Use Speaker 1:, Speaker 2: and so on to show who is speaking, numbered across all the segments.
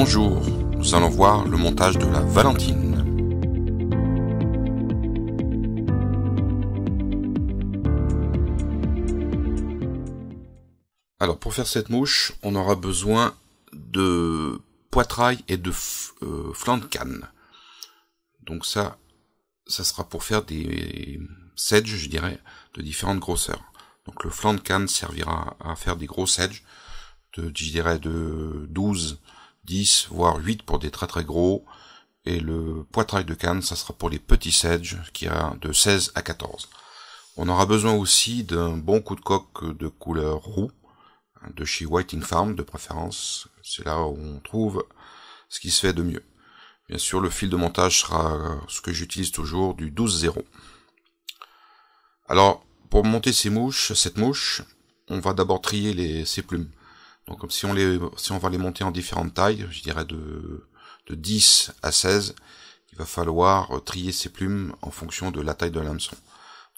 Speaker 1: Bonjour, nous allons voir le montage de la Valentine. Alors pour faire cette mouche, on aura besoin de poitrail et de euh, flanc de canne. Donc ça, ça sera pour faire des sedges, je dirais, de différentes grosseurs. Donc le flanc de canne servira à faire des gros sedges, de, je dirais de 12 10 voire 8 pour des très très gros, et le poitrail de canne, ça sera pour les petits sedges, qui a de 16 à 14. On aura besoin aussi d'un bon coup de coque de couleur roux, de chez Whiting Farm de préférence, c'est là où on trouve ce qui se fait de mieux. Bien sûr, le fil de montage sera ce que j'utilise toujours, du 12-0. Alors, pour monter ces mouches, cette mouche, on va d'abord trier les, ses plumes. Donc si on les si on va les monter en différentes tailles, je dirais de de 10 à 16, il va falloir euh, trier ces plumes en fonction de la taille de l'hameçon.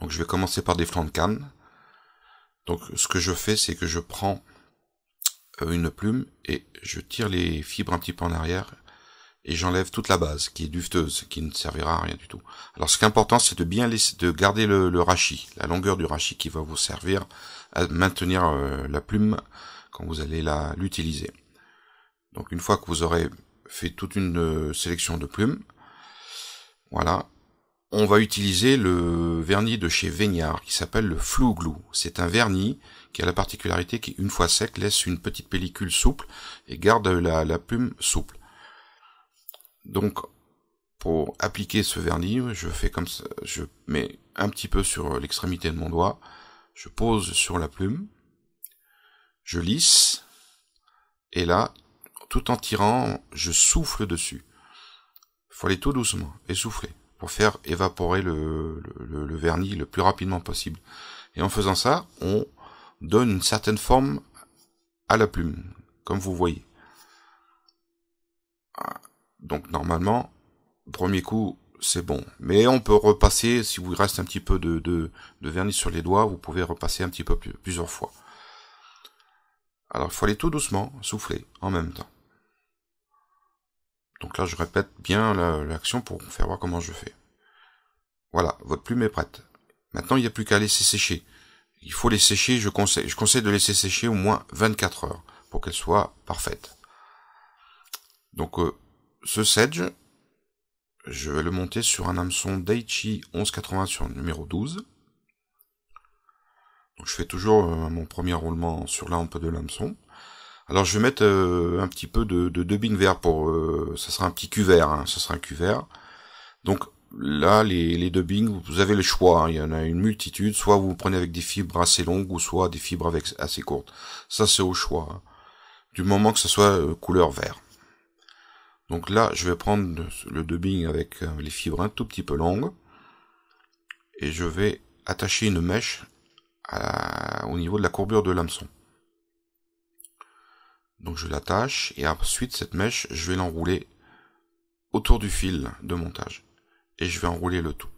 Speaker 1: Donc je vais commencer par des flancs de canne. Donc ce que je fais, c'est que je prends euh, une plume et je tire les fibres un petit peu en arrière et j'enlève toute la base qui est dufteuse, qui ne servira à rien du tout. Alors ce qui est important, c'est de bien laisser, de garder le, rachis, la longueur du rachis qui va vous servir à maintenir euh, la plume quand vous allez l'utiliser. Donc une fois que vous aurez fait toute une euh, sélection de plumes, voilà, on va utiliser le vernis de chez Veignard qui s'appelle le Flou C'est un vernis qui a la particularité qui, une fois sec, laisse une petite pellicule souple et garde la, la plume souple. Donc, pour appliquer ce vernis, je fais comme ça, je mets un petit peu sur l'extrémité de mon doigt, je pose sur la plume, je lisse, et là, tout en tirant, je souffle dessus. Il faut aller tout doucement et souffler pour faire évaporer le, vernis le plus rapidement possible. Et en faisant ça, on donne une certaine forme à la plume, comme vous voyez. Ah, donc normalement, premier coup, c'est bon. Mais on peut repasser, si vous reste un petit peu de, vernis sur les doigts, vous pouvez repasser un petit peu plusieurs fois. Alors il faut aller tout doucement, souffler en même temps. Donc là je répète bien l'action pour vous faire voir comment je fais. Voilà, votre plume est prête. Maintenant il n'y a plus qu'à laisser sécher. Il faut les sécher, je conseille, je conseille de laisser sécher au moins 24 heures pour qu'elle soit parfaite. Donc euh, ce sedge, je vais le monter sur un hameçon Daichi 1180 sur le numéro 12 je fais toujours euh, mon premier roulement sur la de l'hameçon. Alors je vais mettre euh, un petit peu de, de vert pour... Euh, ça sera un petit cuvert, vert. Hein, ça sera un cuvert. Donc là, les, les vous avez le choix. Hein. Il y en a une multitude. Soit vous prenez avec des fibres assez longues, ou soit des fibres avec, assez courtes. Ça, c'est au choix. Hein. Du moment que ça soit couleur vert. Donc là, je vais prendre le dubbing avec les fibres un tout petit peu longues. Et je vais attacher une mèche au niveau de la courbure de l'hameçon. Donc je l'attache et ensuite cette mèche, je vais l'enrouler autour du fil de montage. Et je vais enrouler le tout.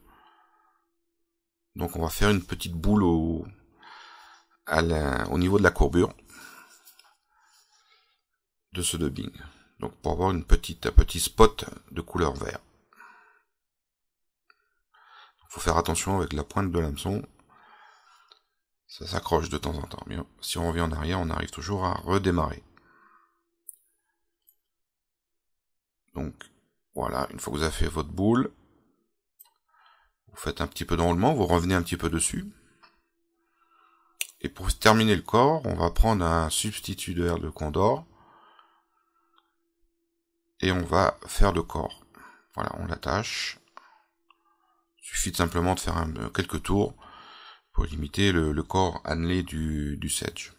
Speaker 1: Donc on va faire une petite boule au, au niveau de la courbure de ce dubbing. Donc pour avoir une petite, un petit spot de couleur vert. Il faut faire attention avec la pointe de l'hameçon, ça s'accroche de temps en temps. Mais si on revient en arrière, on arrive toujours à redémarrer. Donc voilà, une fois que vous avez fait votre boule, vous faites un petit peu d'enroulement, vous revenez un petit peu dessus. Et pour terminer le corps, on va prendre un substitut de r de Condor. Et on va faire le corps. Voilà, on l'attache. Il suffit simplement de faire quelques tours pour limiter le, corps annelé du, du sedge.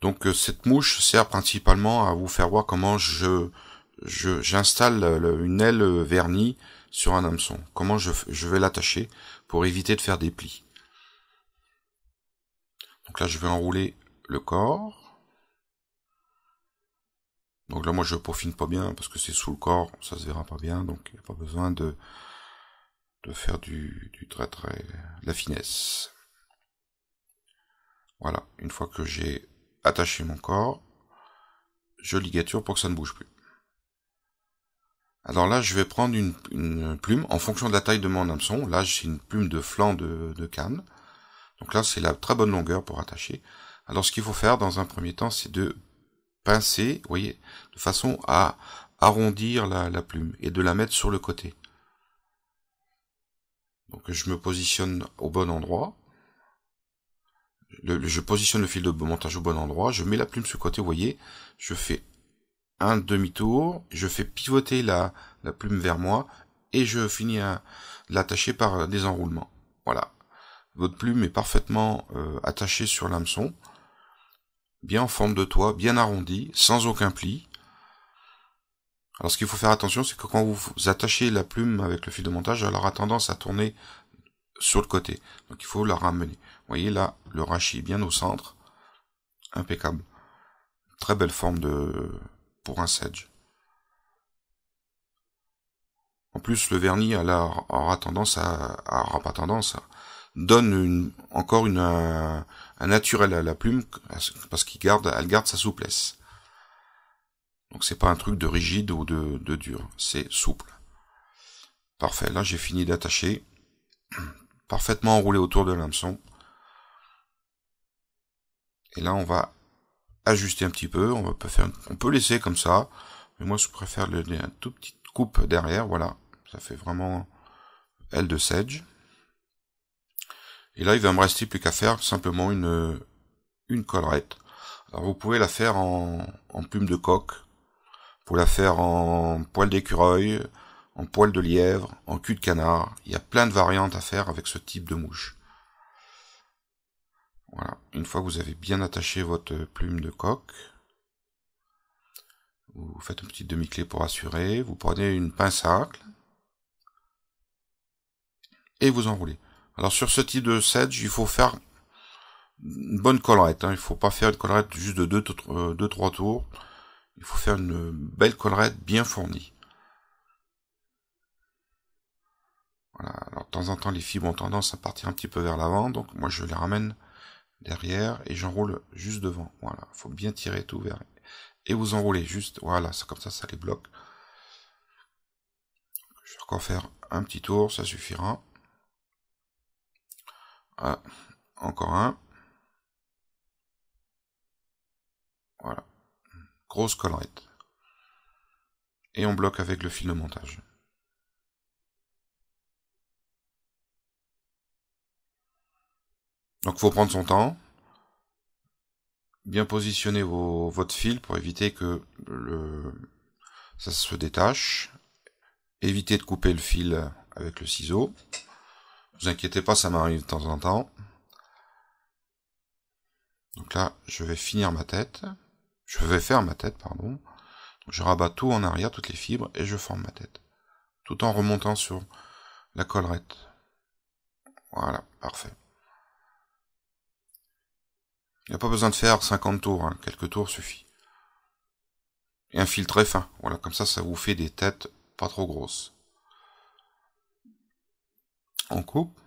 Speaker 1: Donc euh, cette mouche sert principalement à vous faire voir comment je j'installe euh, une aile euh, vernie sur un hameçon. Comment je, je vais l'attacher pour éviter de faire des plis. Donc là je vais enrouler le corps. Donc là moi je peaufine pas bien parce que c'est sous le corps, ça se verra pas bien, donc il n'y a pas besoin de, de faire du, du très... la finesse. Voilà, une fois que j'ai attaché mon corps, je ligature pour que ça ne bouge plus. Alors là, je vais prendre une, plume en fonction de la taille de mon hameçon. Là, j'ai une plume de flanc de, canne. Donc là, c'est la très bonne longueur pour attacher. Alors ce qu'il faut faire dans un premier temps, c'est de pincer, vous voyez, de façon à arrondir la plume et de la mettre sur le côté. Donc je me positionne au bon endroit. je positionne le fil de montage au bon endroit. Je mets la plume sur le côté, vous voyez. Je fais un demi-tour. Je fais pivoter la, plume vers moi. Et je finis à l'attacher par des enroulements. Voilà. Votre plume est parfaitement euh, attachée sur l'hameçon. Bien en forme de toit, bien arrondie, sans aucun pli. Alors ce qu'il faut faire attention, c'est que quand vous attachez la plume avec le fil de montage, elle aura tendance à tourner sur le côté. Donc il faut la ramener. Vous voyez là, le rachis bien au centre. Impeccable. Très belle forme de pour un sedge. En plus, le vernis elle aura tendance à, aura pas tendance hein, donne encore une, un, un naturel à la plume parce qu'il garde, elle garde sa souplesse. Donc c'est pas un truc de rigide ou de, dur, c'est souple. Parfait, là j'ai fini d'attacher. Parfaitement enroulé autour de l'hameçon. Et là on va ajuster un petit peu, on peut, faire, on peut laisser comme ça. Mais moi je préfère le, une toute petite coupe derrière, voilà. Ça fait vraiment aile de sedge. Et là il va me rester plus qu'à faire simplement une, une collerette. Alors vous pouvez la faire en, en plume de coque, faut la faire en poil d'écureuil, en poil de lièvre, en cul de canard. Il y a plein de variantes à faire avec ce type de mouche. Voilà. Une fois que vous avez bien attaché votre plume de coque, vous faites une petite demi-clé pour assurer. Vous prenez une pince à et vous enroulez. Alors sur ce type de sedge, il faut faire une bonne collerette. Hein. Il ne faut pas faire une collerette juste de 2-3 euh, deux, trois tours. Il faut faire une belle collerette bien fournie. Voilà. Alors de temps en temps les fibres ont tendance à partir un petit peu vers l'avant, donc moi je les ramène derrière et j'enroule juste devant. Voilà, faut bien tirer tout vers et vous enroulez juste. Voilà, c'est comme ça, ça les bloque. Je vais encore faire un petit tour, ça suffira. Ah, encore un. grosse collerette. Et on bloque avec le fil de montage. Donc faut prendre son temps, bien positionner votre fil pour éviter que le, ça se détache. Évitez de couper le fil avec le ciseau. Vous inquiétez pas, ça m'arrive de temps en temps. Donc là, je vais finir ma tête. Je vais faire ma tête, pardon. je rabats tout en arrière, toutes les fibres, et je forme ma tête. Tout en remontant sur la collerette. Voilà, parfait. Il n'y a pas besoin de faire 50 tours, hein. quelques tours suffit. Et un fil très fin. Voilà, comme ça, ça vous fait des têtes pas trop grosses. On coupe.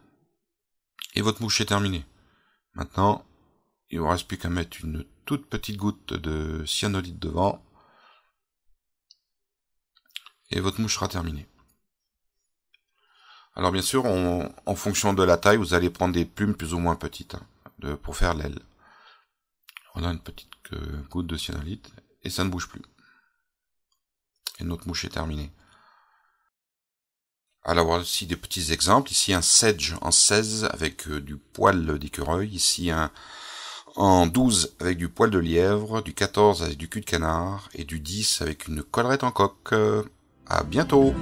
Speaker 1: Et votre mouche est terminée. Maintenant, il vous reste plus qu'à mettre une toute petite goutte de cyanolite devant. Et votre mouche sera terminée. Alors bien sûr, en fonction de la taille, vous allez prendre des plumes plus ou moins petites hein, pour faire l'aile. On a une petite euh, goutte de cyanolite et ça ne bouge plus. Et notre mouche est terminée. Alors voici des petits exemples. Ici un sedge en 16 avec euh, du poil d'écureuil. Ici un, en 12 avec du poil de lièvre, du 14 avec du cul de canard et du 10 avec une collerette en coque. À bientôt!